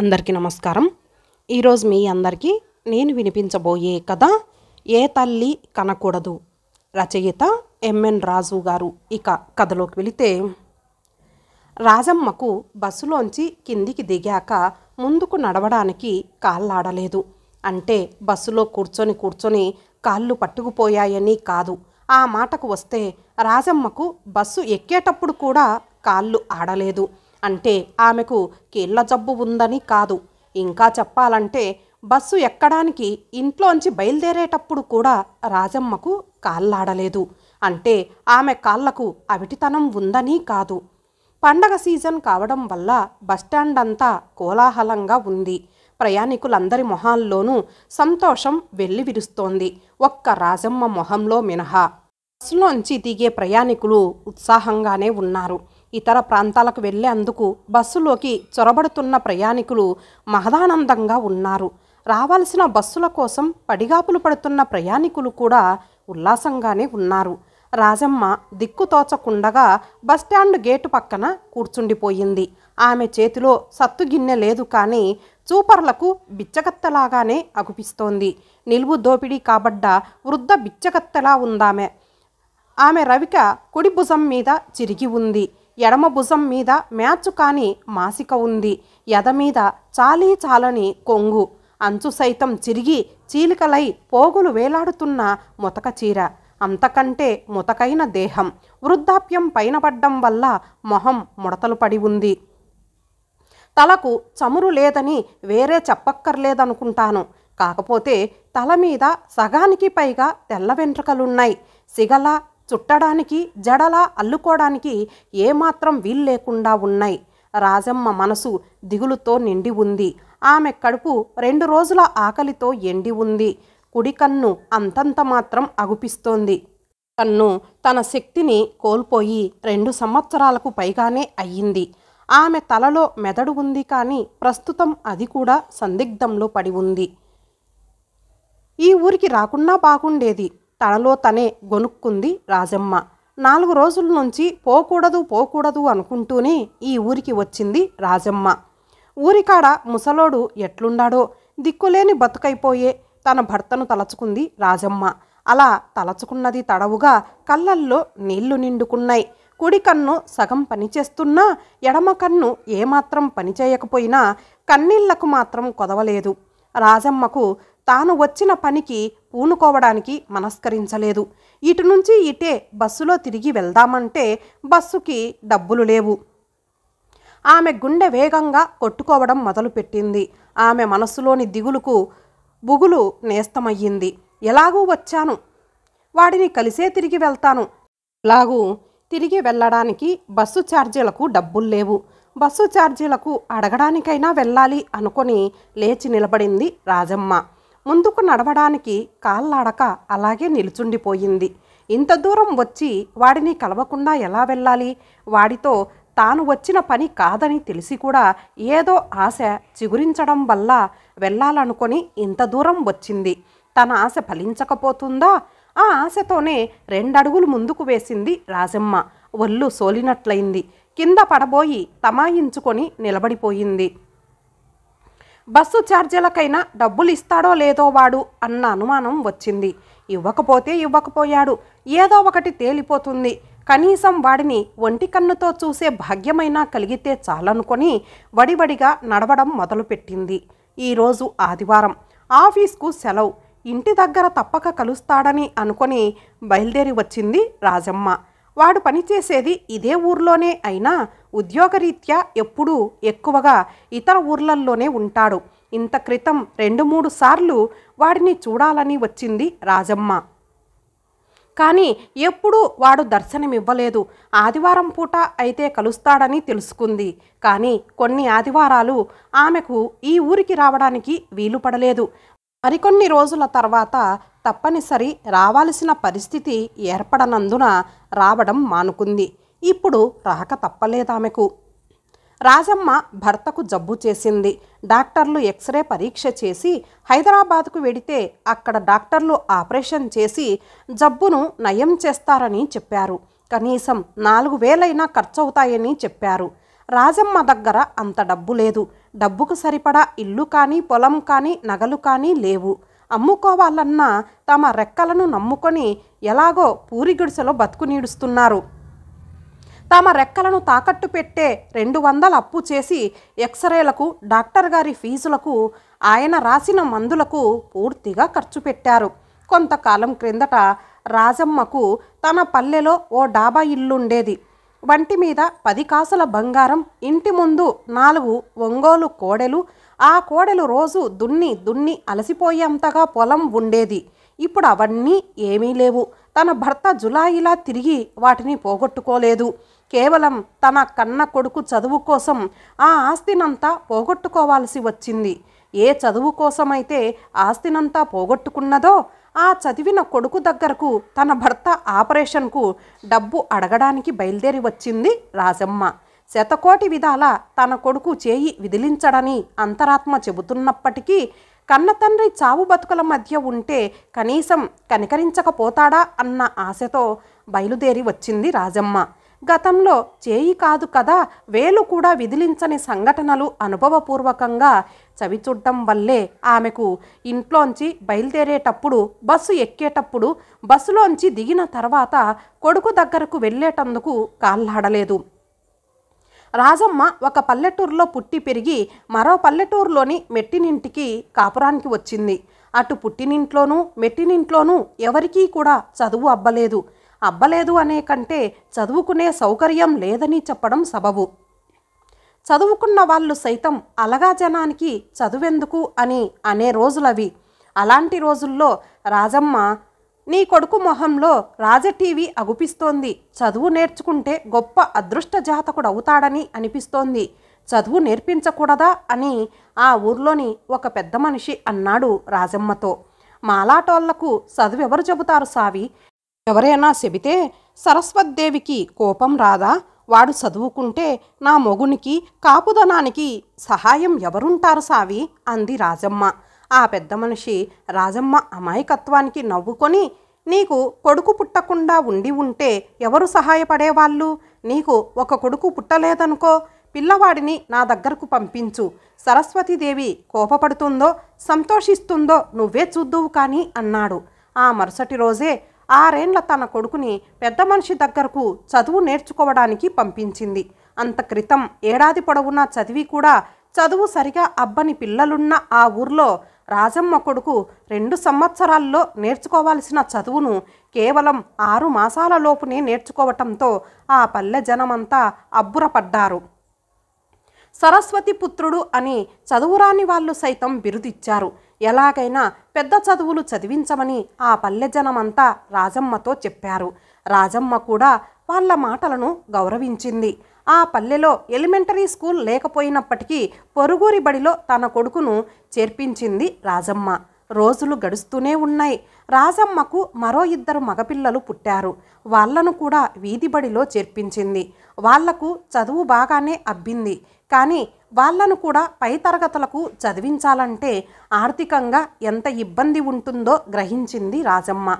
అందరికీ నమస్కారం ఈరోజు మీ అందరికీ నేను వినిపించబోయే కథ ఏ తల్లి కనకూడదు రచయిత ఎంఎన్ రాజు గారు ఇక కథలోకి వెళితే రాజమ్మకు బస్సులోంచి కిందికి దిగాక ముందుకు నడవడానికి కాళ్ళాడలేదు అంటే బస్సులో కూర్చొని కూర్చొని కాళ్ళు పట్టుకుపోయాయని కాదు ఆ మాటకు వస్తే రాజమ్మకు బస్సు ఎక్కేటప్పుడు కూడా కాళ్ళు ఆడలేదు అంటే ఆమెకు కీళ్ల జబ్బు ఉందని కాదు ఇంకా చెప్పాలంటే బస్సు ఎక్కడానికి ఇంట్లోంచి బయలుదేరేటప్పుడు కూడా రాజమ్మకు కాళ్ళాడలేదు అంటే ఆమె కాళ్లకు అవిటితనం ఉందని కాదు పండగ సీజన్ కావడం వల్ల బస్టాండ్ అంతా కోలాహలంగా ఉంది ప్రయాణికులందరి మొహాల్లోనూ సంతోషం వెల్లివిరుస్తోంది ఒక్క రాజమ్మ మొహంలో మినహా బస్సులోంచి దిగే ప్రయాణికులు ఉత్సాహంగానే ఉన్నారు ఇతర ప్రాంతాలకు వెళ్లేందుకు బస్సులోకి చొరబడుతున్న ప్రయాణికులు మహదానందంగా ఉన్నారు రావాల్సిన బస్సుల కోసం పడిగాపులు పడుతున్న ప్రయాణికులు కూడా ఉల్లాసంగానే ఉన్నారు రాజమ్మ దిక్కుతోచకుండగా బస్టాండ్ గేటు పక్కన కూర్చుండిపోయింది ఆమె చేతిలో సత్తుగిన్నె లేదు కానీ చూపర్లకు బిచ్చగత్తలాగానే అగుపిస్తోంది నిలువు దోపిడీ కాబడ్డ వృద్ధ బిచ్చగత్తలా ఉందామె ఆమె రవిక కుడి భుజం మీద చిరిగి ఉంది ఎడమ భుజం మీద మ్యాచ్ కాని మాసిక ఉంది ఎద మీద చాలీ చాలని కొంగు అంచు సైతం చిరిగి చీలికలై పోగులు వేలాడుతున్న ముతక చీర అంతకంటే ముతకైన దేహం వృద్ధాప్యం పైనపడ్డం వల్ల మొహం ముడతలు పడి ఉంది తలకు చమురు లేదని వేరే చెప్పక్కర్లేదనుకుంటాను కాకపోతే తల మీద సగానికి పైగా తెల్ల వెంట్రుకలున్నాయి సిగల చుట్టడానికి జడలా అల్లుకోవడానికి ఏమాత్రం వీలు లేకుండా ఉన్నాయి రాజమ్మ మనసు దిగులుతో నిండి ఉంది ఆమె కడుపు రెండు రోజుల ఆకలితో ఎండి ఉంది కుడి కన్ను అంతంత మాత్రం అగుపిస్తోంది కన్ను తన శక్తిని కోల్పోయి రెండు సంవత్సరాలకు పైగానే అయ్యింది ఆమె తలలో మెదడు ఉంది కానీ ప్రస్తుతం అది కూడా సందిగ్ధంలో పడి ఉంది ఈ ఊరికి రాకున్నా బాగుండేది తనలో తనే గొనుక్కుంది రాజమ్మ నాలుగు రోజుల నుంచి పోకూడదు పోకూడదు అనుకుంటూనే ఈ ఊరికి వచ్చింది రాజమ్మ ఊరికాడ ముసలోడు ఎట్లుండాడో దిక్కులేని బతుకైపోయే తన భర్తను తలచుకుంది రాజమ్మ అలా తలచుకున్నది తడవుగా కళ్ళల్లో నీళ్లు నిండుకున్నాయి కుడి కన్ను సగం పనిచేస్తున్నా ఎడమ కన్ను ఏమాత్రం పనిచేయకపోయినా కన్నీళ్లకు మాత్రం కొదవలేదు రాజమ్మకు తాను వచ్చిన పనికి పూనుకోవడానికి మనస్కరించలేదు ఇటు నుంచి ఇటే బస్సులో తిరిగి వెళ్దామంటే బస్సుకి డబ్బులు లేవు ఆమె గుండె వేగంగా కొట్టుకోవడం మొదలుపెట్టింది ఆమె మనస్సులోని దిగులుకు బుగులు నేస్తమయ్యింది ఎలాగూ వచ్చాను వాడిని కలిసే తిరిగి వెళ్తాను లాగూ తిరిగి వెళ్ళడానికి బస్సు ఛార్జీలకు డబ్బులు లేవు బస్సు ఛార్జీలకు అడగడానికైనా వెళ్ళాలి అనుకొని లేచి నిలబడింది రాజమ్మ ముందుకు నడవడానికి కాళ్ళాడక అలాగే నిలుచుండిపోయింది ఇంత దూరం వచ్చి వాడిని కలవకుండా ఎలా వెళ్ళాలి వాడితో తాను వచ్చిన పని కాదని తెలిసి కూడా ఏదో ఆశ చిగురించడం వల్ల వెళ్ళాలనుకొని ఇంత దూరం వచ్చింది తన ఆశ ఫలించకపోతుందా ఆ ఆశతోనే రెండడుగులు ముందుకు వేసింది రాజమ్మ ఒళ్ళు సోలినట్లయింది కింద పడబోయి తమాయించుకొని నిలబడిపోయింది బస్సు ఛార్జీలకైనా డబ్బులు ఇస్తాడో లేదో వాడు అన్న అనుమానం వచ్చింది ఇవ్వకపోతే ఇవ్వకపోయాడు ఏదో ఒకటి తేలిపోతుంది కనీసం వాడిని ఒంటి కన్నుతో చూసే భాగ్యమైనా కలిగితే చాలనుకొని వడివడిగా నడవడం మొదలుపెట్టింది ఈరోజు ఆదివారం ఆఫీస్కు సెలవు ఇంటి దగ్గర తప్పక కలుస్తాడని అనుకొని బయలుదేరి వచ్చింది రాజమ్మ వాడు పనిచేసేది ఇదే ఊర్లోనే అయినా ఉద్యోగరీత్యా ఎప్పుడూ ఎక్కువగా ఇతర ఊర్లల్లోనే ఉంటాడు ఇంత క్రితం రెండు మూడు సార్లు వాడిని చూడాలని వచ్చింది రాజమ్మ కానీ ఎప్పుడూ వాడు దర్శనమివ్వలేదు ఆదివారం పూట అయితే కలుస్తాడని తెలుసుకుంది కానీ కొన్ని ఆదివారాలు ఆమెకు ఈ ఊరికి రావడానికి వీలు పడలేదు మరికొన్ని రోజుల తర్వాత తప్పనిసరి రావాల్సిన పరిస్థితి ఏర్పడనందున రావడం మానుకుంది ఇప్పుడు రాక తప్పలేదామెకు రాజమ్మ భర్తకు జబ్బు చేసింది డాక్టర్లు ఎక్స్రే పరీక్ష చేసి హైదరాబాద్కు వెడితే అక్కడ డాక్టర్లు ఆపరేషన్ చేసి జబ్బును నయం చేస్తారని చెప్పారు కనీసం నాలుగు వేలైనా ఖర్చవుతాయని చెప్పారు రాజమ్మ దగ్గర అంత డబ్బు లేదు డబ్బుకు సరిపడా ఇల్లు కానీ పొలం కానీ నగలు కానీ లేవు అమ్ముకోవాలన్న తమ రెక్కలను నమ్ముకొని ఎలాగో పూరిగుడిసెలో బతుకు నీడుస్తున్నారు తమ రెక్కలను తాకట్టు పెట్టే రెండు వందల అప్పు చేసి ఎక్స్రేలకు డాక్టర్ గారి ఫీజులకు ఆయన రాసిన మందులకు పూర్తిగా ఖర్చు పెట్టారు కొంతకాలం క్రిందట రాజమ్మకు తన పల్లెలో ఓ డాబా ఇల్లుండేది వంటి మీద పది కాసుల బంగారం ఇంటి ముందు నాలుగు ఒంగోలు కోడెలు ఆ కోడలు రోజు దున్ని దున్ని అలసిపోయేంతగా పొలం ఉండేది ఇప్పుడు అవన్నీ ఏమీ లేవు తన భర్త జులాయిలా తిరిగి వాటిని పోగొట్టుకోలేదు కేవలం తన కన్న కొడుకు చదువు కోసం ఆ ఆస్తినంతా పోగొట్టుకోవాల్సి వచ్చింది ఏ చదువు కోసమైతే ఆస్తినంతా పోగొట్టుకున్నదో ఆ చదివిన కొడుకు దగ్గరకు తన భర్త ఆపరేషన్కు డబ్బు అడగడానికి బయలుదేరి వచ్చింది రాజమ్మ శతకోటి విధాల తన కొడుకు చేయి విదిలించడని అంతరాత్మ చెబుతున్నప్పటికీ కన్న తండ్రి చావు బతుకుల మధ్య ఉంటే కనీసం కనికరించకపోతాడా అన్న ఆశతో బయలుదేరి వచ్చింది రాజమ్మ గతంలో చేయి కాదు కదా వేలు కూడా విదిలించని సంఘటనలు అనుభవపూర్వకంగా చవిచూడ్డం వల్లే ఆమెకు ఇంట్లోంచి బయలుదేరేటప్పుడు బస్సు ఎక్కేటప్పుడు బస్సులోంచి దిగిన తర్వాత కొడుకు దగ్గరకు వెళ్ళేటందుకు కాళ్ళాడలేదు రాజమ్మ ఒక పల్లెటూరులో పుట్టి పెరిగి మరో పల్లెటూరులోని మెట్టినింటికి కాపురానికి వచ్చింది అటు పుట్టినింట్లోనూ మెట్టినింట్లోనూ ఎవరికీ కూడా చదువు అబ్బలేదు అబ్బలేదు అనే కంటే చదువుకునే సౌకర్యం లేదని చెప్పడం సబబు చదువుకున్న వాళ్ళు సైతం అలగా జనానికి చదువెందుకు అని అనే రోజులవి అలాంటి రోజుల్లో రాజమ్మ నీ కొడుకు మొహంలో రాజటీవీ అగుపిస్తోంది చదువు నేర్చుకుంటే గొప్ప అదృష్ట జాతకుడు అవుతాడని అనిపిస్తోంది చదువు నేర్పించకూడదా అని ఆ ఊర్లోని ఒక పెద్ద మనిషి అన్నాడు రాజమ్మతో మాలాటోళ్లకు చదువెవరు చెబుతారు సావి ఎవరైనా చెబితే సరస్వతీదేవికి కోపం రాదా వాడు చదువుకుంటే నా మొగునికి కాపుదనానికి సహాయం ఎవరుంటారు సావి అంది రాజమ్మ ఆ పెద్ద మనిషి రాజమ్మ అమాయకత్వానికి నవ్వుకొని నీకు కొడుకు పుట్టకుండా ఉండి ఉంటే ఎవరు సహాయపడేవాళ్ళు నీకు ఒక కొడుకు పుట్టలేదనుకో పిల్లవాడిని నా దగ్గరకు పంపించు సరస్వతీదేవి కోపపడుతుందో సంతోషిస్తుందో నువ్వే చూద్దువు కానీ అన్నాడు ఆ మరుసటి రోజే ఆరేండ్ల తన కొడుకుని పెద్ద మనిషి దగ్గరకు చదువు నేర్చుకోవడానికి పంపించింది అంత క్రితం ఏడాది పొడవునా చదివి కూడా చదువు సరిగా అబ్బని పిల్లలున్న ఆ ఊర్లో రాజమ్మ కొడుకు రెండు సంవత్సరాల్లో నేర్చుకోవాల్సిన చదువును కేవలం ఆరు మాసాలలోపునే నేర్చుకోవటంతో ఆ పల్లె జనమంతా అబ్బురపడ్డారు సరస్వతి పుత్రుడు అని చదువురాని వాళ్ళు సైతం బిరుదిచ్చారు ఎలాగైనా పెద్ద చదువులు చదివించమని ఆ పల్లె జనమంతా రాజమ్మతో చెప్పారు రాజమ్మ కూడా వాళ్ళ మాటలను గౌరవించింది ఆ పల్లెలో ఎలిమెంటరీ స్కూల్ లేకపోయినప్పటికీ పొరుగురి బడిలో తన కొడుకును చేర్పించింది రాజమ్మ రోజులు గడుస్తూనే ఉన్నాయి రాజమ్మకు మరో ఇద్దరు మగపిల్లలు పుట్టారు వాళ్లను కూడా వీధి బడిలో చేర్పించింది వాళ్లకు చదువు బాగానే అబ్బింది కానీ వాళ్లను కూడా పై తరగతులకు చదివించాలంటే ఆర్థికంగా ఎంత ఇబ్బంది ఉంటుందో గ్రహించింది రాజమ్మ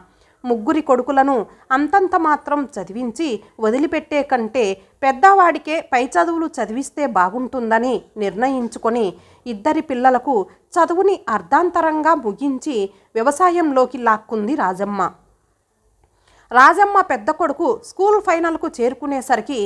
ముగ్గురి కొడుకులను అంతంత మాత్రం చదివించి వదిలిపెట్టే కంటే పెద్దవాడికే పై చదువులు చదివిస్తే బాగుంటుందని నిర్ణయించుకొని ఇద్దరి పిల్లలకు చదువుని అర్ధాంతరంగా ముగించి వ్యవసాయంలోకి లాక్కుంది రాజమ్మ రాజమ్మ పెద్ద కొడుకు స్కూల్ ఫైనల్కు చేరుకునేసరికి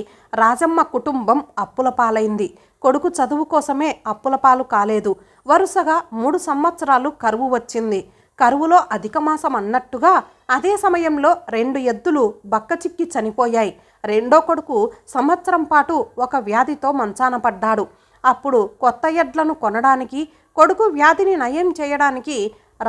రాజమ్మ కుటుంబం అప్పుల పాలైంది కొడుకు చదువు కోసమే అప్పుల పాలు కాలేదు వరుసగా మూడు సంవత్సరాలు కరువు వచ్చింది కరువులో అధిక మాసం అన్నట్టుగా అదే సమయంలో రెండు ఎద్దులు బక్కచిక్కి చనిపోయాయి రెండో కొడుకు సంవత్సరం పాటు ఒక వ్యాధితో మంచాన పడ్డాడు అప్పుడు కొత్త ఎడ్లను కొనడానికి కొడుకు వ్యాధిని నయం చేయడానికి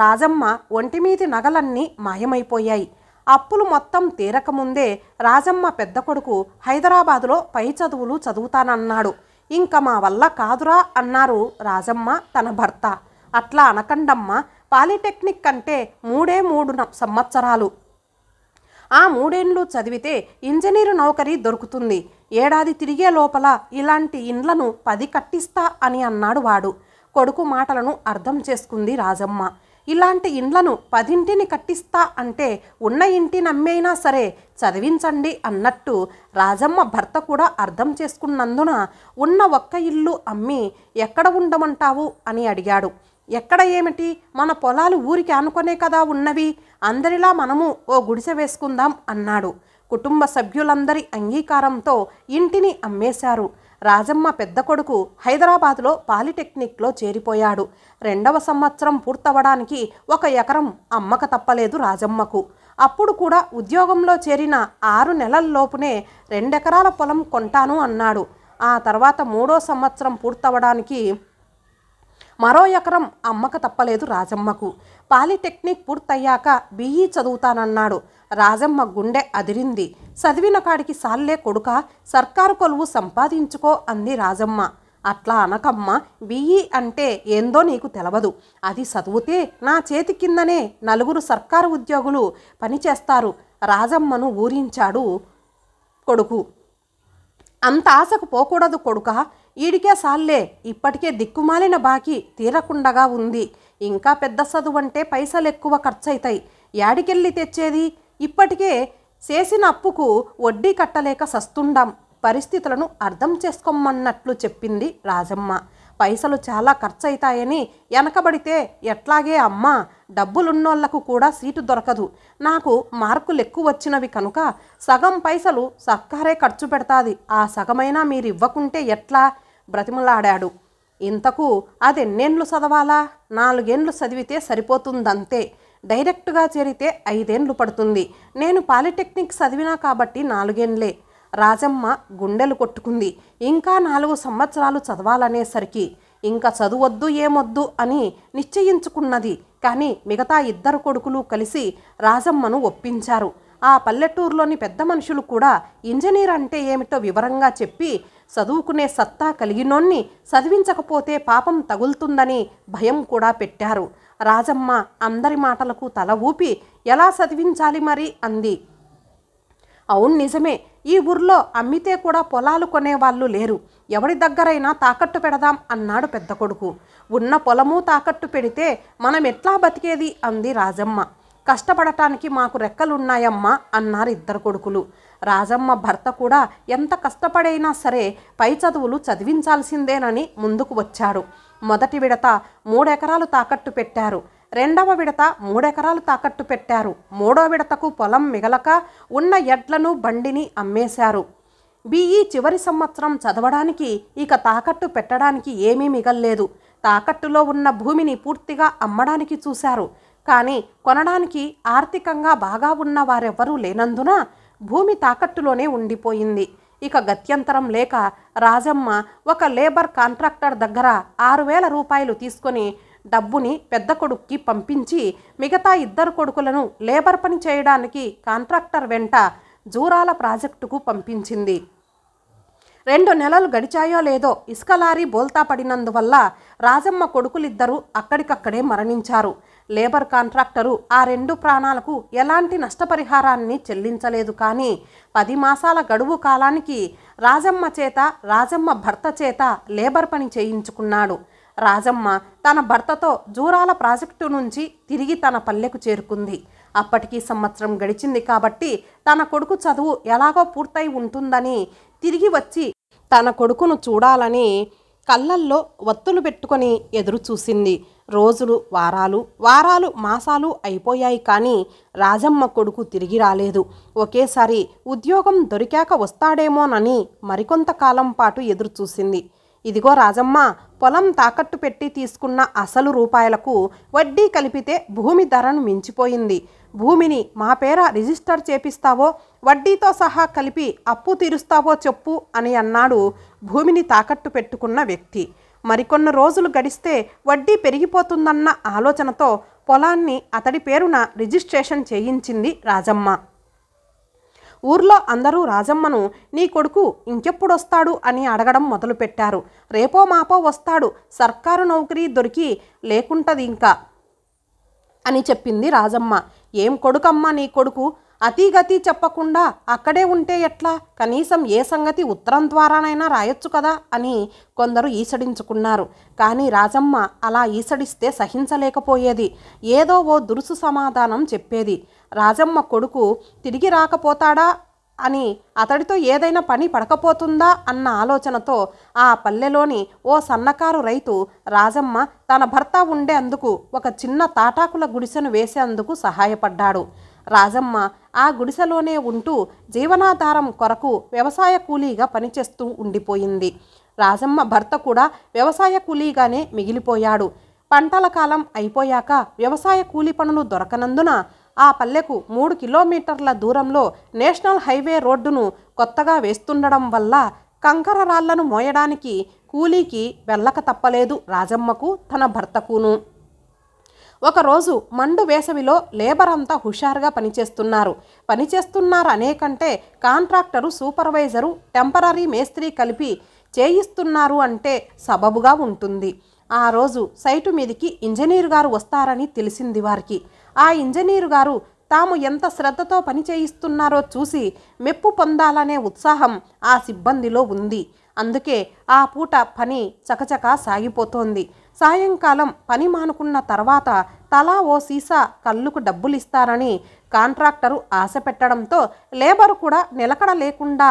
రాజమ్మ ఒంటిమీది నగలన్నీ మాయమైపోయాయి అప్పులు మొత్తం తీరకముందే రాజమ్మ పెద్ద కొడుకు హైదరాబాదులో పై చదువులు చదువుతానన్నాడు ఇంక మా వల్ల కాదురా అన్నారు రాజమ్మ తన భర్త అట్లా అనకండమ్మ పాలిటెక్నిక్ అంటే మూడే మూడు సంవత్సరాలు ఆ మూడేండ్లు చదివితే ఇంజనీరు నౌకరీ దొరుకుతుంది ఏడాది తిరిగే లోపల ఇలాంటి ఇండ్లను పది కట్టిస్తా అని అన్నాడు వాడు కొడుకు మాటలను అర్థం చేసుకుంది రాజమ్మ ఇలాంటి ఇండ్లను పదింటిని కట్టిస్తా అంటే ఉన్న ఇంటి నమ్మైనా సరే చదివించండి అన్నట్టు రాజమ్మ భర్త కూడా అర్థం చేసుకున్నందున ఉన్న ఒక్క ఇల్లు అమ్మి ఎక్కడ ఉండమంటావు అని అడిగాడు ఎక్కడ ఏమిటి మన పొలాలు ఊరికి అనుకునే కదా ఉన్నవి అందరిలా మనము ఓ గుడిసె వేసుకుందాం అన్నాడు కుటుంబ సభ్యులందరి అంగీకారంతో ఇంటిని అమ్మేశారు రాజమ్మ పెద్ద కొడుకు హైదరాబాద్లో పాలిటెక్నిక్లో చేరిపోయాడు రెండవ సంవత్సరం పూర్తవడానికి ఒక ఎకరం అమ్మక తప్పలేదు రాజమ్మకు అప్పుడు కూడా ఉద్యోగంలో చేరిన ఆరు నెలల్లోపునే రెండెకరాల పొలం కొంటాను అన్నాడు ఆ తర్వాత మూడో సంవత్సరం పూర్తవడానికి మరో ఎకరం అమ్మక తప్పలేదు రాజమ్మకు పాలిటెక్నిక్ పూర్తయ్యాక బీఈ చదువుతానన్నాడు రాజమ్మ గుండె అదిరింది చదివిన కాడికి సాల్లే కొడుక సర్కారు కొలువు సంపాదించుకో అంది రాజమ్మ అట్లా అనకమ్మ బిఈ అంటే ఏందో నీకు తెలవదు అది చదివితే నా చేతి కిందనే నలుగురు సర్కారు ఉద్యోగులు పనిచేస్తారు రాజమ్మను ఊరించాడు కొడుకు అంత ఆశకు పోకూడదు కొడుక ఈడికే సాల్లే ఇప్పటికే దిక్కుమాలిన బాకీ తీరకుండగా ఉంది ఇంకా పెద్ద చదువంటే పైసలు ఎక్కువ ఖర్చయితాయి యాడికెళ్ళి తెచ్చేది ఇప్పటికే చేసిన అప్పుకు వడ్డీ కట్టలేక సస్తుండాం పరిస్థితులను అర్థం చేసుకోమన్నట్లు చెప్పింది రాజమ్మ పైసలు చాలా ఖర్చయితాయని వెనకబడితే ఎట్లాగే అమ్మా డబ్బులున్నోళ్లకు కూడా సీటు దొరకదు నాకు మార్కులు ఎక్కువ వచ్చినవి కనుక సగం పైసలు సర్కారే ఖర్చు పెడతాది ఆ సగమైనా మీరు ఇవ్వకుంటే ఎట్లా బ్రతిమలాడాడు ఇంతకు అది ఎన్నేండ్లు చదవాలా నాలుగేండ్లు చదివితే సరిపోతుందంతే డైరెక్ట్గా చేరితే ఐదేండ్లు పడుతుంది నేను పాలిటెక్నిక్ చదివినా కాబట్టి నాలుగేండ్లే రాజమ్మ గుండెలు కొట్టుకుంది ఇంకా నాలుగు సంవత్సరాలు చదవాలనేసరికి ఇంకా చదువద్దు ఏమొద్దు అని నిశ్చయించుకున్నది కానీ మిగతా ఇద్దరు కొడుకులు కలిసి రాజమ్మను ఒప్పించారు ఆ పల్లెటూరులోని పెద్ద మనుషులు కూడా ఇంజనీర్ అంటే ఏమిటో వివరంగా చెప్పి చదువుకునే సత్తా కలిగినోన్ని చదివించకపోతే పాపం తగులుతుందని భయం కూడా పెట్టారు రాజమ్మ అందరి మాటలకు తల ఊపి ఎలా చదివించాలి మరి అంది అవును నిజమే ఈ ఊర్లో అమ్మితే కూడా పొలాలు కొనేవాళ్ళు లేరు ఎవరి దగ్గరైనా తాకట్టు పెడదాం అన్నాడు పెద్ద కొడుకు ఉన్న పొలము తాకట్టు పెడితే మనం ఎట్లా బతికేది అంది రాజమ్మ కష్టపడటానికి మాకు రెక్కలున్నాయమ్మా అన్నారు ఇద్దరు కొడుకులు రాజమ్మ భర్త కూడా ఎంత కష్టపడైనా సరే పై చదువులు చదివించాల్సిందేనని ముందుకు వచ్చాడు మొదటి విడత మూడెకరాలు తాకట్టు పెట్టారు రెండవ విడత మూడెకరాలు తాకట్టు పెట్టారు మూడో విడతకు పొలం మిగలక ఉన్న ఎడ్లను బండిని అమ్మేశారు బీఈ చివరి సంవత్సరం చదవడానికి ఇక తాకట్టు పెట్టడానికి ఏమీ మిగల్లేదు తాకట్టులో ఉన్న భూమిని పూర్తిగా అమ్మడానికి చూశారు కానీ కొనడానికి ఆర్థికంగా బాగా ఉన్న వారెవ్వరూ లేనందున భూమి తాకట్టులోనే ఉండిపోయింది ఇక గత్యంతరం లేక రాజమ్మ ఒక లేబర్ కాంట్రాక్టర్ దగ్గర ఆరు వేల రూపాయలు తీసుకొని డబ్బుని పెద్ద కొడుక్కి పంపించి మిగతా ఇద్దరు కొడుకులను లేబర్ పని చేయడానికి కాంట్రాక్టర్ వెంట జూరాల ప్రాజెక్టుకు పంపించింది రెండు నెలలు గడిచాయో లేదో ఇసుక లారీ బోల్తా పడినందువల్ల రాజమ్మ కొడుకులిద్దరూ అక్కడికక్కడే మరణించారు లేబర్ కాంట్రాక్టరు ఆ రెండు ప్రాణాలకు ఎలాంటి నష్టపరిహారాన్ని చెల్లించలేదు కానీ పది మాసాల గడువు కాలానికి రాజమ్మ చేత రాజమ్మ భర్త చేత లేబర్ పని చేయించుకున్నాడు రాజమ్మ తన భర్తతో జూరాల ప్రాజెక్టు నుంచి తిరిగి తన పల్లెకు చేరుకుంది అప్పటికి సంవత్సరం గడిచింది కాబట్టి తన కొడుకు చదువు ఎలాగో పూర్తయి ఉంటుందని తిరిగి వచ్చి తన కొడుకును చూడాలని కళ్ళల్లో ఒత్తులు పెట్టుకొని ఎదురు చూసింది రోజులు వారాలు వారాలు మాసాలు అయిపోయాయి కానీ రాజమ్మ కొడుకు తిరిగి రాలేదు ఒకేసారి ఉద్యోగం దొరికాక వస్తాడేమోనని మరికొంతకాలం పాటు ఎదురు చూసింది ఇదిగో రాజమ్మ పొలం తాకట్టు పెట్టి తీసుకున్న అసలు రూపాయలకు వడ్డీ కలిపితే భూమి ధరను మించిపోయింది భూమిని మా పేర రిజిస్టర్ చేపిస్తావో వడ్డీతో సహా కలిపి అప్పు తీరుస్తావో చెప్పు అని అన్నాడు భూమిని తాకట్టు పెట్టుకున్న వ్యక్తి మరికొన్ని రోజులు గడిస్తే వడ్డీ పెరిగిపోతుందన్న ఆలోచనతో పొలాన్ని అతడి పేరున రిజిస్ట్రేషన్ చేయించింది రాజమ్మ ఊర్లో అందరూ రాజమ్మను నీ కొడుకు ఇంకెప్పుడొస్తాడు అని అడగడం మొదలుపెట్టారు రేపో మాపో వస్తాడు సర్కారు నౌకరీ దొరికి లేకుంటది ఇంకా అని చెప్పింది రాజమ్మ ఏం కొడుకమ్మ నీ కొడుకు అతిగతి చెప్పకుండా అక్కడే ఉంటే ఎట్లా కనీసం ఏ సంగతి ఉత్తరం ద్వారానైనా రాయొచ్చు కదా అని కొందరు ఈసడించుకున్నారు కానీ రాజమ్మ అలా ఈసడిస్తే సహించలేకపోయేది ఏదో ఓ దురుసు సమాధానం చెప్పేది రాజమ్మ కొడుకు తిరిగి రాకపోతాడా అని అతడితో ఏదైనా పని పడకపోతుందా అన్న ఆలోచనతో ఆ పల్లెలోని ఓ సన్నకారు రైతు రాజమ్మ తన భర్త ఉండేందుకు ఒక చిన్న తాటాకుల గుడిసెను వేసేందుకు సహాయపడ్డాడు రాజమ్మ ఆ గుడిసెలోనే ఉంటూ జీవనాధారం కొరకు వ్యవసాయ కూలీగా పనిచేస్తూ ఉండిపోయింది రాజమ్మ భర్త కూడా వ్యవసాయ కూలీగానే మిగిలిపోయాడు పంటల కాలం అయిపోయాక వ్యవసాయ కూలి పనులు దొరకనందున ఆ పల్లెకు మూడు కిలోమీటర్ల దూరంలో నేషనల్ హైవే రోడ్డును కొత్తగా వేస్తుండడం వల్ల కంకర రాళ్లను మోయడానికి కూలీకి వెళ్ళక తప్పలేదు రాజమ్మకు తన భర్తకును ఒకరోజు మండు వేసవిలో లేబర్ అంతా హుషారుగా పనిచేస్తున్నారు పనిచేస్తున్నారు అనేకంటే కాంట్రాక్టరు సూపర్వైజరు టెంపరీ మేస్త్రి కలిపి చేయిస్తున్నారు అంటే సబబుగా ఉంటుంది ఆ రోజు సైటు మీదికి ఇంజనీర్ గారు వస్తారని తెలిసింది వారికి ఆ ఇంజనీరు గారు తాము ఎంత శ్రద్ధతో పనిచేయిస్తున్నారో చూసి మెప్పు పొందాలనే ఉత్సాహం ఆ సిబ్బందిలో ఉంది అందుకే ఆ పూట పని చకచకా సాగిపోతోంది సాయంకాలం పని మానుకున్న తర్వాత తలా ఓ సీసా కళ్ళుకు డబ్బులిస్తారని కాంట్రాక్టరు ఆశ పెట్టడంతో లేబరు కూడా నిలకడ లేకుండా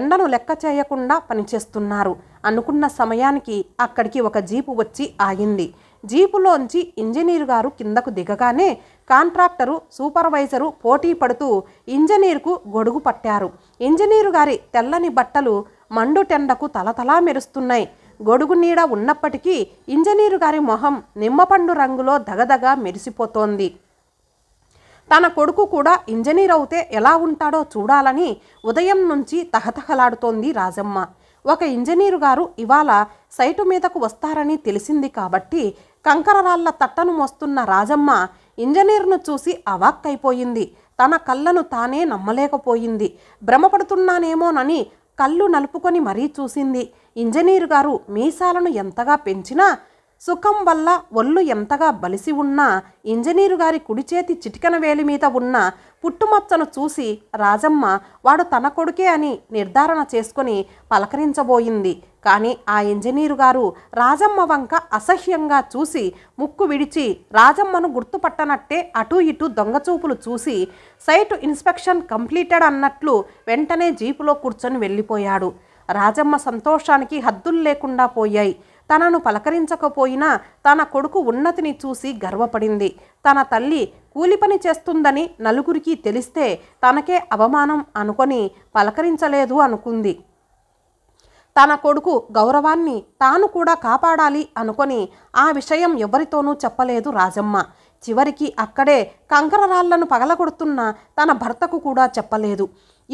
ఎండను లెక్క చేయకుండా పనిచేస్తున్నారు అనుకున్న సమయానికి అక్కడికి ఒక జీపు వచ్చి ఆగింది జీపులోంచి ఇంజనీర్ గారు కిందకు దిగగానే కాంట్రాక్టరు సూపర్వైజరు పోటీ పడుతూ ఇంజనీర్కు గొడుగు పట్టారు ఇంజనీరు గారి తెల్లని బట్టలు మండు టెండకు తలతలా మెరుస్తున్నాయి గొడుగు నీడ ఉన్నప్పటికీ ఇంజనీరు గారి మొహం నిమ్మపండు రంగులో దగదగా మెరిసిపోతోంది తన కొడుకు కూడా ఇంజనీర్ అవుతే ఎలా ఉంటాడో చూడాలని ఉదయం నుంచి తహతహలాడుతోంది రాజమ్మ ఒక ఇంజనీరు గారు ఇవాళ సైటు మీదకు వస్తారని తెలిసింది కాబట్టి కంకరరాళ్ల తట్టను మోస్తున్న రాజమ్మ ఇంజనీర్ను చూసి అవాక్కైపోయింది తన కళ్ళను తానే నమ్మలేకపోయింది భ్రమపడుతున్నానేమోనని కళ్ళు నలుపుకొని మరీ చూసింది ఇంజనీరు గారు మీసాలను ఎంతగా పెంచినా సుఖం వల్ల ఒళ్ళు ఎంతగా బలిసి ఉన్నా ఇంజనీరు గారి కుడి చేతి చిటికన వేలి మీద ఉన్న పుట్టుమచ్చను చూసి రాజమ్మ వాడు తన కొడుకే అని నిర్ధారణ చేసుకుని పలకరించబోయింది కానీ ఆ ఇంజనీరు గారు రాజమ్మ వంక అసహ్యంగా చూసి ముక్కు విడిచి రాజమ్మను గుర్తుపట్టనట్టే అటూ ఇటూ దొంగచూపులు చూసి సైట్ ఇన్స్పెక్షన్ కంప్లీటెడ్ అన్నట్లు వెంటనే జీపులో కూర్చొని వెళ్ళిపోయాడు రాజమ్మ సంతోషానికి హద్దులు లేకుండా పోయాయి తనను పలకరించకపోయినా తన కొడుకు ఉన్నతిని చూసి గర్వపడింది తన తల్లి కూలిపని చేస్తుందని నలుగురికి తెలిస్తే తనకే అవమానం అనుకొని పలకరించలేదు అనుకుంది తన కొడుకు గౌరవాన్ని తాను కూడా కాపాడాలి అనుకొని ఆ విషయం ఎవరితోనూ చెప్పలేదు రాజమ్మ చివరికి అక్కడే కంకరరాళ్లను పగలగొడుతున్న తన భర్తకు కూడా చెప్పలేదు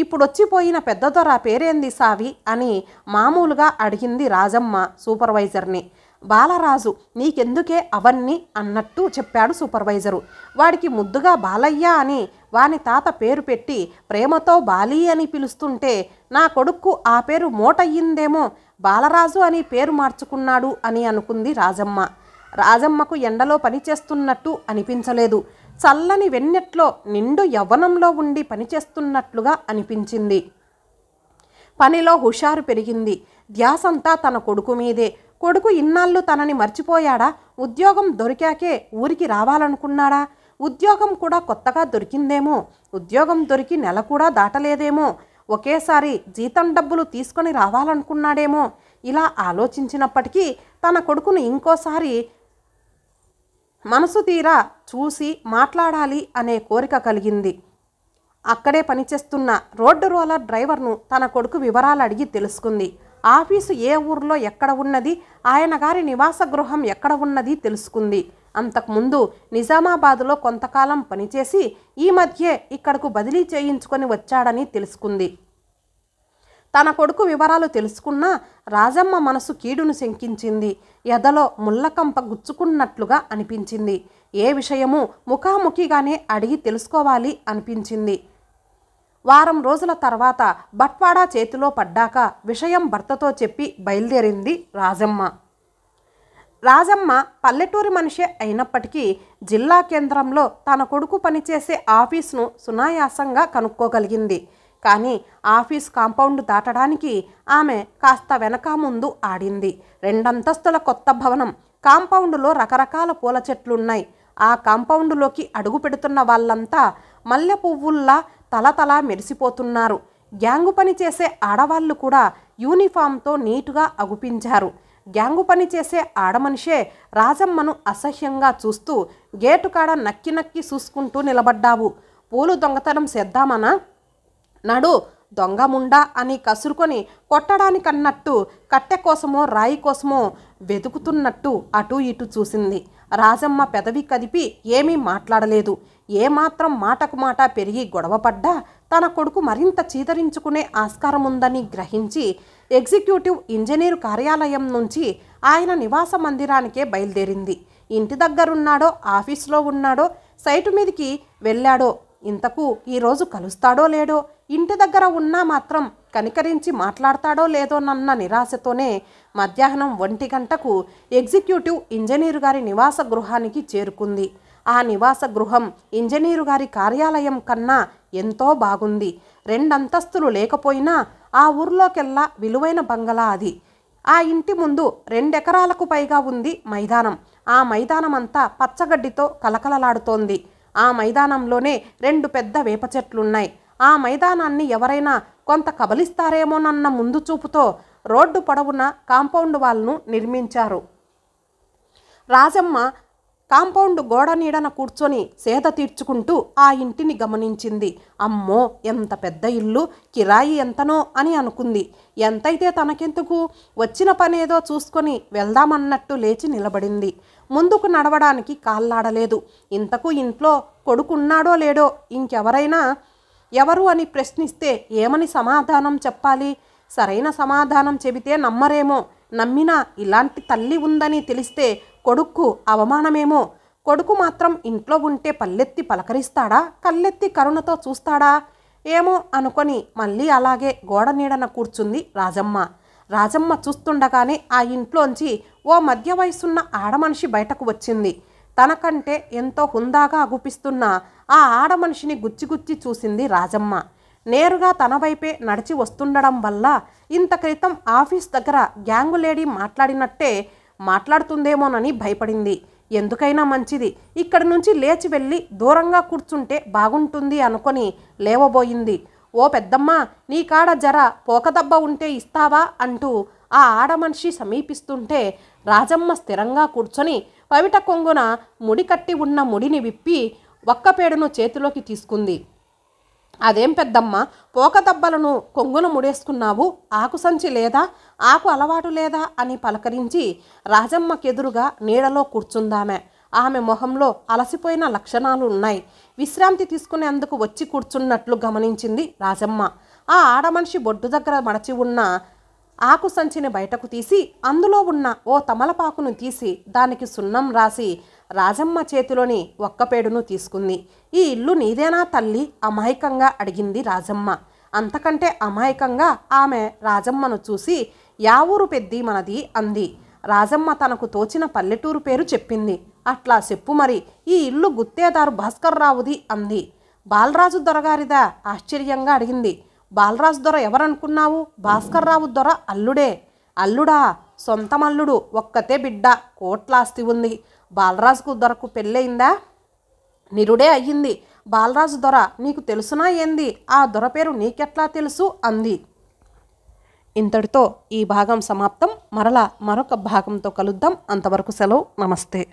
ఇప్పుడొచ్చిపోయిన పెద్దదొర పేరేంది సావి అని మామూలుగా అడిగింది రాజమ్మ సూపర్వైజర్ని బాలరాజు నీకెందుకే అవన్నీ అన్నట్టు చెప్పాడు సూపర్వైజరు వాడికి ముద్దుగా బాలయ్య అని వాని తాత పేరు పెట్టి ప్రేమతో బాలీ అని పిలుస్తుంటే నా కొడుకు ఆ పేరు మోటయ్యిందేమో బాలరాజు అని పేరు మార్చుకున్నాడు అని అనుకుంది రాజమ్మ రాజమ్మకు ఎండలో పనిచేస్తున్నట్టు అనిపించలేదు చల్లని వెన్నెట్లో నిండు యవ్వనంలో ఉండి పనిచేస్తున్నట్లుగా అనిపించింది పనిలో హుషారు పెరిగింది ధ్యాసంతా తన కొడుకు మీదే కొడుకు ఇన్నాళ్ళు తనని మర్చిపోయాడా ఉద్యోగం దొరికాకే ఊరికి రావాలనుకున్నాడా ఉద్యోగం కూడా కొత్తగా దొరికిందేమో ఉద్యోగం దొరికి నెల కూడా దాటలేదేమో ఒకేసారి జీతం డబ్బులు తీసుకొని రావాలనుకున్నాడేమో ఇలా ఆలోచించినప్పటికీ తన కొడుకును ఇంకోసారి మనసు తీరా చూసి మాట్లాడాలి అనే కోరిక కలిగింది అక్కడే పనిచేస్తున్న రోడ్డు రోలర్ డ్రైవర్ను తన కొడుకు వివరాలు అడిగి తెలుసుకుంది ఆఫీసు ఏ ఊర్లో ఎక్కడ ఉన్నది ఆయన గారి నివాస గృహం ఎక్కడ ఉన్నది తెలుసుకుంది అంతకుముందు నిజామాబాదులో కొంతకాలం పనిచేసి ఈ మధ్యే ఇక్కడకు బదిలీ చేయించుకొని వచ్చాడని తెలుసుకుంది తన కొడుకు వివరాలు తెలుసుకున్నా రాజమ్మ మనసు కీడును శంకించింది ఎదలో ముళ్ళకంప గుచ్చుకున్నట్లుగా అనిపించింది ఏ విషయము ముఖాముఖిగానే అడిగి తెలుసుకోవాలి అనిపించింది వారం రోజుల తర్వాత బట్వాడా చేతిలో పడ్డాక విషయం భర్తతో చెప్పి బయలుదేరింది రాజమ్మ రాజమ్మ పల్లెటూరి మనిషే అయినప్పటికీ జిల్లా కేంద్రంలో తన కొడుకు పనిచేసే ఆఫీసును సునాయాసంగా కనుక్కోగలిగింది కానీ ఆఫీస్ కాంపౌండ్ దాటడానికి ఆమె కాస్త వెనక ముందు ఆడింది రెండంతస్తుల కొత్త భవనం కాంపౌండ్లో రకరకాల పూల చెట్లున్నాయి ఆ కాంపౌండ్లోకి అడుగు పెడుతున్న వాళ్ళంతా మల్లె పువ్వుల్లా తలతలా మెరిసిపోతున్నారు గ్యాంగు పని చేసే ఆడవాళ్ళు కూడా యూనిఫామ్తో నీటుగా అగుపించారు గ్యాంగు పని చేసే ఆడమనిషే రాజమ్మను అసహ్యంగా చూస్తూ గేటు కాడ నక్కి నక్కి చూసుకుంటూ నిలబడ్డావు పూలు దొంగతనం చేద్దామనా నడు దొంగ ముండా అని కసురుకొని కొట్టడానికన్నట్టు కట్టె కోసమో రాయి కోసమో వెతుకుతున్నట్టు అటు ఇటు చూసింది రాజమ్మ పెదవి కదిపి ఏమీ మాట్లాడలేదు ఏమాత్రం మాటకు మాట పెరిగి గొడవపడ్డా తన కొడుకు మరింత చీదరించుకునే ఆస్కారం ఉందని గ్రహించి ఎగ్జిక్యూటివ్ ఇంజనీర్ కార్యాలయం నుంచి ఆయన నివాస మందిరానికే బయలుదేరింది ఇంటి దగ్గరున్నాడో ఆఫీస్లో ఉన్నాడో సైటు మీదకి వెళ్ళాడో ఇంతకు ఈరోజు కలుస్తాడో లేడో ఇంటి దగ్గర ఉన్నా మాత్రం కనికరించి మాట్లాడతాడో లేదోనన్న నిరాశతోనే మధ్యాహ్నం ఒంటి గంటకు ఎగ్జిక్యూటివ్ ఇంజనీరు గారి నివాస గృహానికి చేరుకుంది ఆ నివాస గృహం ఇంజనీరు గారి కార్యాలయం కన్నా ఎంతో బాగుంది రెండంతస్తులు లేకపోయినా ఆ ఊర్లోకెల్లా విలువైన బంగళా అది ఆ ఇంటి ముందు రెండెకరాలకు పైగా ఉంది మైదానం ఆ మైదానమంతా పచ్చగడ్డితో కలకలలాడుతోంది ఆ మైదానంలోనే రెండు పెద్ద వేప చెట్లున్నాయి ఆ మైదానాన్ని ఎవరైనా కొంత కబలిస్తారేమోనన్న ముందు చూపుతో రోడ్డు పొడవున కాంపౌండ్ వాళ్ళను నిర్మించారు రాజమ్మ కాంపౌండ్ గోడ నీడన కూర్చొని సేద తీర్చుకుంటూ ఆ ఇంటిని గమనించింది అమ్మో ఎంత పెద్ద ఇల్లు కిరాయి ఎంతనో అని అనుకుంది ఎంతైతే తనకెందుకు వచ్చిన పనేదో చూసుకొని వెళ్దామన్నట్టు లేచి నిలబడింది ముందుకు నడవడానికి కాళ్ళాడలేదు ఇంతకు ఇంట్లో కొడుకున్నాడో లేడో ఇంకెవరైనా ఎవరు అని ప్రశ్నిస్తే ఏమని సమాధానం చెప్పాలి సరైన సమాధానం చెబితే నమ్మరేమో నమ్మినా ఇలాంటి తల్లి ఉందని తెలిస్తే కొడుక్కు అవమానమేమో కొడుకు మాత్రం ఇంట్లో ఉంటే పల్లెత్తి పలకరిస్తాడా కల్లెత్తి కరుణతో చూస్తాడా ఏమో అనుకొని మళ్ళీ అలాగే గోడ నీడన కూర్చుంది రాజమ్మ రాజమ్మ చూస్తుండగానే ఆ ఇంట్లోంచి ఓ మధ్య వయసున్న ఆడమనిషి బయటకు వచ్చింది తనకంటే ఎంతో హుందాగా అగుపిస్తున్న ఆ ఆడమనిషిని గుచ్చిగుచ్చి చూసింది రాజమ్మ నేరుగా తన వైపే నడిచి వస్తుండడం వల్ల ఇంత క్రితం ఆఫీస్ దగ్గర గ్యాంగు లేడీ మాట్లాడినట్టే మాట్లాడుతుందేమోనని భయపడింది ఎందుకైనా మంచిది ఇక్కడి నుంచి లేచి వెళ్ళి దూరంగా కూర్చుంటే బాగుంటుంది అనుకొని లేవబోయింది ఓ పెద్దమ్మ నీ కాడ జర పోకదబ్బ ఉంటే ఇస్తావా అంటూ ఆ ఆడమనిషి సమీపిస్తుంటే రాజమ్మ స్థిరంగా కూర్చొని పవిట కొంగున ముడి కట్టి ఉన్న ముడిని విప్పి ఒక్కపేడును చేతిలోకి తీసుకుంది అదేం పెద్దమ్మ పోకదబ్బలను కొంగున ముడేసుకున్నావు ఆకు సంచి లేదా ఆకు అలవాటు లేదా అని పలకరించి రాజమ్మకెదురుగా నీడలో కూర్చుందామె ఆమె మొహంలో అలసిపోయిన లక్షణాలు ఉన్నాయి విశ్రాంతి తీసుకునేందుకు వచ్చి కూర్చున్నట్లు గమనించింది రాజమ్మ ఆ ఆడమనిషి బొడ్డు దగ్గర మడచి ఉన్న ఆకు సంచిని బయటకు తీసి అందులో ఉన్న ఓ తమలపాకును తీసి దానికి సున్నం రాసి రాజమ్మ చేతిలోని ఒక్కపేడును తీసుకుంది ఈ ఇల్లు నీదేనా తల్లి అమాయకంగా అడిగింది రాజమ్మ అంతకంటే అమాయకంగా ఆమె రాజమ్మను చూసి యావూరు పెద్ది మనది అంది రాజమ్మ తనకు తోచిన పల్లెటూరు పేరు చెప్పింది అట్లా చెప్పు మరి ఈ ఇల్లు గుత్తేదారు రావుది అంది బాలరాజు దొరగారిదా ఆశ్చర్యంగా అడిగింది బాలరాజు దొర ఎవరనుకున్నావు రావు దొర అల్లుడే అల్లుడా సొంతమల్లుడు ఒక్కతే బిడ్డ కోట్లాస్తి ఉంది బాలరాజుకు దొరకు పెళ్ళయిందా నిరుడే అయ్యింది బాలరాజు దొర నీకు తెలుసునా ఏంది ఆ దొర పేరు నీకెట్లా తెలుసు అంది ఇంతటితో ఈ భాగం సమాప్తం మరలా మరొక భాగంతో కలుద్దాం అంతవరకు సెలవు నమస్తే